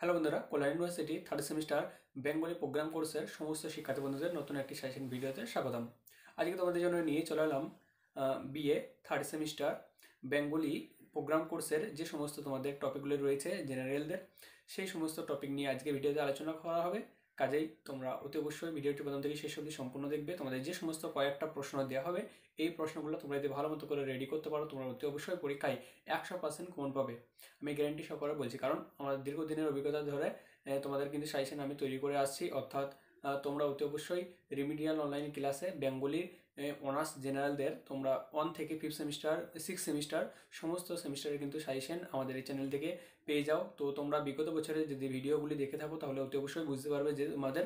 hello বন্ধুরা Kalyani university third semester Bengali program কোর্সের সমস্ত শিক্ষার্থী বন্ধুদের নতুন একটি সেশন ভিডিওতে স্বাগতম আজকে তোমাদের জন্য নিয়ে চলে এলাম BA third semester Bengali program কোর্সের যে সমস্ত তোমাদের টপিকগুলো রয়েছে জেনারেলদের সেই সমস্ত টপিক নিয়ে আজকে ভিডিওতে আলোচনা করা হবে কাজেই তোমরা অতি অবশ্যই ভিডিওটি প্রথম থেকে শেষ অবধি সম্পূর্ণ দেখবে তোমাদের যে সমস্ত কয়েকটা প্রশ্ন দেওয়া হবে এই প্রশ্নগুলো তোমরা যদি ভালো মতো করে রেডি করতে পারো তোমরা অতি অবশ্যই পরীক্ষায় একশো পার্সেন্ট কমন পাবে আমি গ্যারান্টি সহকারে বলছি কারণ আমার দীর্ঘদিনের অভিজ্ঞতা ধরে তোমাদের কিন্তু সাইসেন আমি তৈরি করে আসছি অর্থাৎ তোমরা অতি অবশ্যই রিমিডিয়াল অনলাইন ক্লাসে বেঙ্গলির অনার্স জেনারেলদের তোমরা ওয়ান থেকে ফিফথ সেমিস্টার সিক্স সেমিস্টার সমস্ত সেমিস্টারের কিন্তু সাজেশন আমাদের এই চ্যানেল থেকে পেয়ে যাও তো তোমরা বিগত বছরের যদি ভিডিওগুলি দেখে থাকো তাহলে অতি অবশ্যই বুঝতে পারবে যে তোমাদের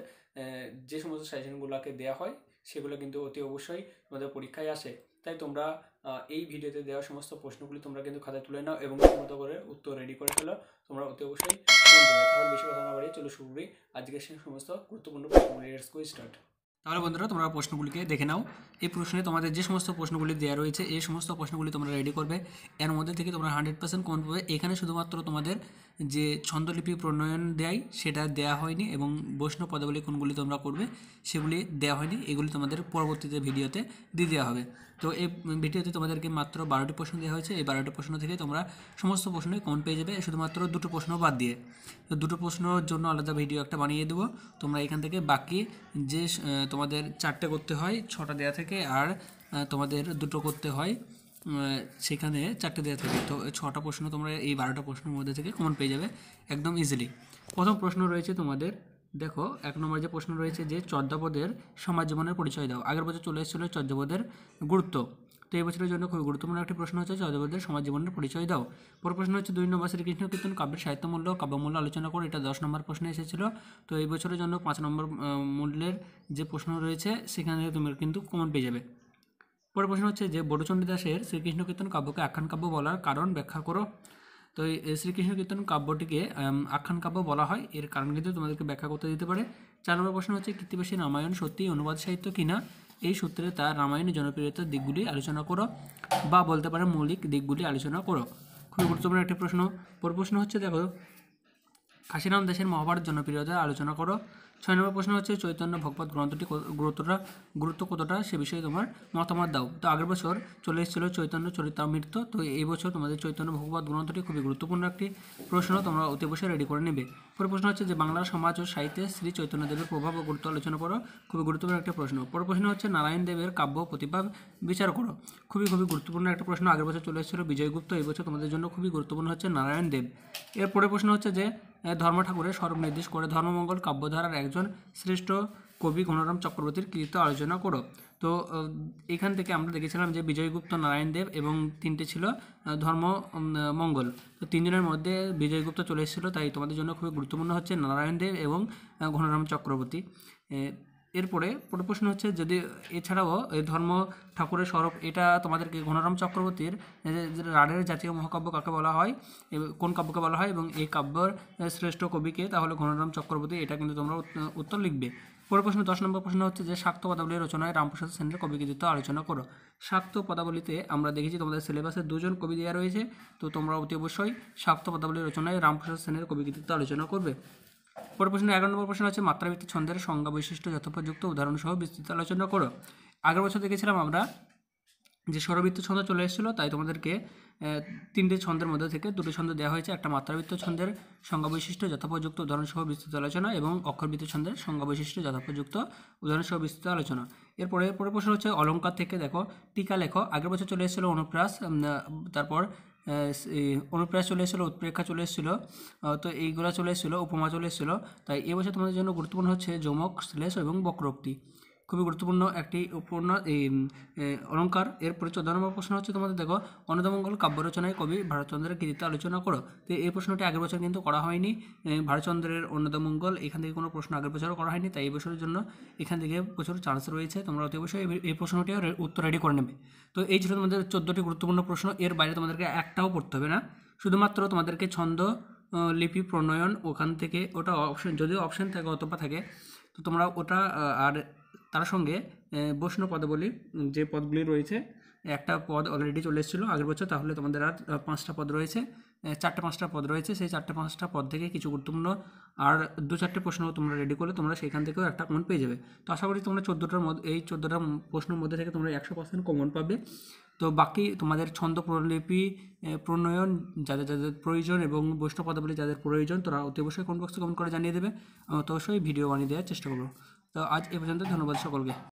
যে সমস্ত সাজেশনগুলোকে দেওয়া হয় সেগুলো কিন্তু অতি অবশ্যই তোমাদের পরীক্ষায় আসে তাই তোমরা এই ভিডিওতে দেওয়া সমস্ত প্রশ্নগুলি তোমরা কিন্তু খাতায় তুলে নাও এবং মতো করে উত্তর রেডি করে ফেলো তোমরা অতি অবশ্যই তাহলে বেশি কথা না বাড়িয়ে চলো শুরু আজকের সমস্ত গুরুত্বপূর্ণ প্রশ্নগুলি স্টার্ট তাহলে বন্ধুরা তোমরা প্রশ্নগুলিকে দেখে নাও এই প্রশ্নে তোমাদের যে সমস্ত প্রশ্নগুলি দেওয়া রয়েছে এই সমস্ত প্রশ্নগুলি তোমরা রেডি করবে এর মধ্যে থেকে তোমরা হান্ড্রেড পার্সেন্ট কোন পাবে এখানে শুধুমাত্র তোমাদের যে ছন্দলিপি প্রণয়ন দেয় সেটা দেয়া হয়নি এবং বৈষ্ণব পদাবলী কোনগুলি তোমরা করবে সেগুলি দেওয়া হয়নি এগুলি তোমাদের পরবর্তীতে ভিডিওতে দিয়ে দেওয়া হবে তো এই ভিডিওতে তোমাদেরকে মাত্র বারোটি প্রশ্ন দেওয়া হয়েছে এই বারোটি প্রশ্ন থেকে তোমরা সমস্ত প্রশ্নে কোন পেয়ে যাবে শুধুমাত্র দুটো প্রশ্ন বাদ দিয়ে তো দুটো প্রশ্নর জন্য আলাদা ভিডিও একটা বানিয়ে দেবো তোমরা এখান থেকে বাকি যে তোমাদের চারটে করতে হয় ছটা দেয়া থেকে আর তোমাদের দুটো করতে হয় সেখানে চারটে দেওয়া থাকে তো ছটা প্রশ্ন তোমরা এই বারোটা প্রশ্নের মধ্যে থেকে কমন পেয়ে যাবে একদম ইজিলি প্রথম প্রশ্ন রয়েছে তোমাদের দেখো এক নম্বর যে প্রশ্ন রয়েছে যে চর্যাপদের সমাজ জীবনের পরিচয় দাও আগের বছর চলে এসেছিলো চর্যাপদের গুরুত্ব তো এই বছরের জন্য খুবই গুরুত্বপূর্ণ একটি প্রশ্ন হচ্ছে জয়দেবদের সমাজ জীবনের পরিচয় দাও পর প্রশ্ন হচ্ছে দুই নম্বর শ্রীকৃষ্ণ কীর্তন কাব্যের সাহিত্যমূল্য কাব্যমূল্য আলোচনা করে এটা দশ নম্বর প্রশ্নে এসেছিল তো এই বছরের জন্য পাঁচ নম্বর মূল্যের যে প্রশ্ন রয়েছে সেখানে তুমি কিন্তু কমন পেয়ে যাবে পরের প্রশ্ন হচ্ছে যে বড়চণ্ডী দাসের শ্রীকৃষ্ণ কীর্তন কাব্যকে আখ্যান কাব্য বলার কারণ ব্যাখ্যা করো তো এই শ্রীকৃষ্ণ কীর্তন কাব্যটিকে আখ্যান কাব্য বলা হয় এর কারণ কিন্তু তোমাদেরকে ব্যাখ্যা করতে দিতে পারে চার নম্বর প্রশ্ন হচ্ছে কীর্তিবাসী রামায়ণ সত্যিই অনুবাদ সাহিত্য কিনা এই সূত্রে তার রামায়ণের জনপ্রিয়তার দিকগুলি আলোচনা করো বা বলতে পারে মৌলিক দিকগুলি আলোচনা করো খুবই গুরুত্বপূর্ণ একটি প্রশ্ন পর প্রশ্ন হচ্ছে দেখো কাশিরাম দেশের মহাভারত জনপ্রিয়তা আলোচনা করো ছয় নম্বর প্রশ্ন হচ্ছে চৈতন্য ভগবত গ্রন্থটি গুরুত্বটা গুরুত্ব কতটা সে বিষয়ে তোমার মতামত দাও তো আগের বছর চলে এসেছিলো চৈতন্য চরিতামৃত তো এই বছর তোমাদের চৈতন্য ভগবত গ্রন্থটি খুবই গুরুত্বপূর্ণ একটি প্রশ্ন তোমরা অতি বসে রেডি করে নেবে পরের প্রশ্ন হচ্ছে যে বাংলা সমাজ ও সাহিত্যে শ্রী চৈতন্যদেবের প্রভাব ও গুরুত্ব আলোচনা করো খুবই গুরুত্বপূর্ণ একটা প্রশ্ন পরের প্রশ্ন হচ্ছে নারায়ণ দেবের কাব্য প্রতিভা বিচার করো খুবই খুবই গুরুত্বপূর্ণ একটা প্রশ্ন আগের বছর চলে এসেছিলো বিজয়গুপ্ত এই বছর তোমাদের জন্য খুবই গুরুত্বপূর্ণ হচ্ছে নারায়ণ দেব এরপরে প্রশ্ন হচ্ছে যে ধর্ম ঠাকুরের সর্বনির্দেশ করে ধর্মমঙ্গল কাব্যধারার এক একজন শ্রেষ্ঠ কবি ঘনরাম চক্রবর্তীর কৃতিত্ব আলোচনা করো তো এখান থেকে আমরা দেখেছিলাম যে বিজয়গুপ্ত নারায়ণ দেব এবং তিনটে ছিল ধর্ম মঙ্গল তো তিনজনের মধ্যে বিজয়গুপ্ত চলে এসেছিলো তাই তোমাদের জন্য খুবই গুরুত্বপূর্ণ হচ্ছে নারায়ণ দেব এবং ঘনরাম চক্রবর্তী এরপরে পরের প্রশ্ন হচ্ছে যদি এছাড়াও ধর্ম ঠাকুরের স্বরূপ এটা তোমাদেরকে ঘনরাম চক্রবর্তীর রাডের জাতীয় মহাকাব্য কাকে বলা হয় কোন কাব্যকে বলা হয় এবং এই কাব্যের শ্রেষ্ঠ কবিকে তাহলে ঘনরাম চক্রবর্তী এটা কিন্তু তোমরা উত্তর লিখবে পরের প্রশ্ন দশ নম্বর প্রশ্ন হচ্ছে যে শাক্ত পদাবলী রচনায় রামপ্রসাদ সেনের কবিকৃতিত্ব আলোচনা করো শাক্ত পদাবলীতে আমরা দেখেছি তোমাদের সিলেবাসে দুজন কবি দেওয়া রয়েছে তো তোমরা অতি অবশ্যই শাক্ত পদাবলী রচনায় রামপ্রসাদ সেনের কবিকৃতিত্ব আলোচনা করবে পর প্রশ্ন এগারো নম্বর প্রশ্ন হচ্ছে মাত্রাভিত্তিক ছন্দের সংজ্ঞা বৈশিষ্ট্য যথোপযুক্ত সহ বিস্তৃত আলোচনা করো আগের বছর দেখেছিলাম আমরা যে স্বরবৃত্ত ছন্দ চলে এসেছিলো তাই তোমাদেরকে তিনটে ছন্দের মধ্যে থেকে দুটো ছন্দ দেওয়া হয়েছে একটা মাত্রাবৃত্ত ছন্দের সংজ্ঞা বৈশিষ্ট্য যথোপযুক্ত সহ বিস্তৃত আলোচনা এবং অক্ষরবৃত্ত ছন্দের সংজ্ঞা বৈশিষ্ট্য যথোপযুক্ত সহ বিস্তৃত আলোচনা এরপরে পরে প্রশ্ন হচ্ছে অলঙ্কার থেকে দেখো টিকা লেখো আগের বছর চলে এসেছিলো অনুপ্রাস তারপর অনুপ্রেরা চলে এসেছিলো উৎপ্রেক্ষা চলে এসেছিলো তো এইগুলো চলে এসেছিলো উপমা চলে এসেছিলো তাই এবছর তোমাদের জন্য গুরুত্বপূর্ণ হচ্ছে যমক শ্লেষ এবং বক্রোক্তি খুবই গুরুত্বপূর্ণ একটি উপন্য এই অলঙ্কার এরপরে চোদ্দ নম্বর প্রশ্ন হচ্ছে তোমাদের দেখো অন্নদমঙ্গল কাব্য রচনায় কবি ভারতচন্দ্রের কৃতিত্ব আলোচনা করো তো এই প্রশ্নটি আগের বছর কিন্তু করা হয়নি ভারতচন্দ্রের অন্নদমঙ্গল এখান থেকে কোনো প্রশ্ন আগের বছরও করা হয়নি তাই এই বছরের জন্য এখান থেকে প্রচুর চান্স রয়েছে তোমরা অতি অবশ্যই এই প্রশ্নটিও উত্তর রেডি করে নেবে তো এই ছিল তোমাদের চোদ্দটি গুরুত্বপূর্ণ প্রশ্ন এর বাইরে তোমাদেরকে একটাও পড়তে হবে না শুধুমাত্র তোমাদেরকে ছন্দ লিপি প্রণয়ন ওখান থেকে ওটা অপশন যদিও অপশন থাকে অতপা থাকে তো তোমরা ওটা আর তার সঙ্গে বৈষ্ণব পদাবলীর যে পদগুলি রয়েছে একটা পদ অলরেডি চলে এসেছিলো আগের বছর তাহলে তোমাদের আর পাঁচটা পদ রয়েছে চারটে পাঁচটা পদ রয়েছে সেই চারটে পাঁচটা পদ থেকে কিছু গুরুত্বপূর্ণ আর দু চারটে প্রশ্ন তোমরা রেডি করলে তোমরা সেখান থেকেও একটা কমন পেয়ে যাবে তো আশা করি তোমরা চোদ্দোটার মধ্যে এই চোদ্দোটা প্রশ্নের মধ্যে থেকে তোমরা একশো পার্সেন্ট কমন পাবে তো বাকি তোমাদের ছন্দ প্রলিপি প্রণয়ন যাদের যাদের প্রয়োজন এবং বৈষ্ণব পদাবলী যাদের প্রয়োজন তোরা অতি অবশ্যই কমেন্ট বক্সে কমেন্ট করে জানিয়ে দেবে আমি অবশ্যই ভিডিও বানিয়ে দেওয়ার চেষ্টা করবো তো আজ এ পর্যন্ত ধন্যবাদ সকলকে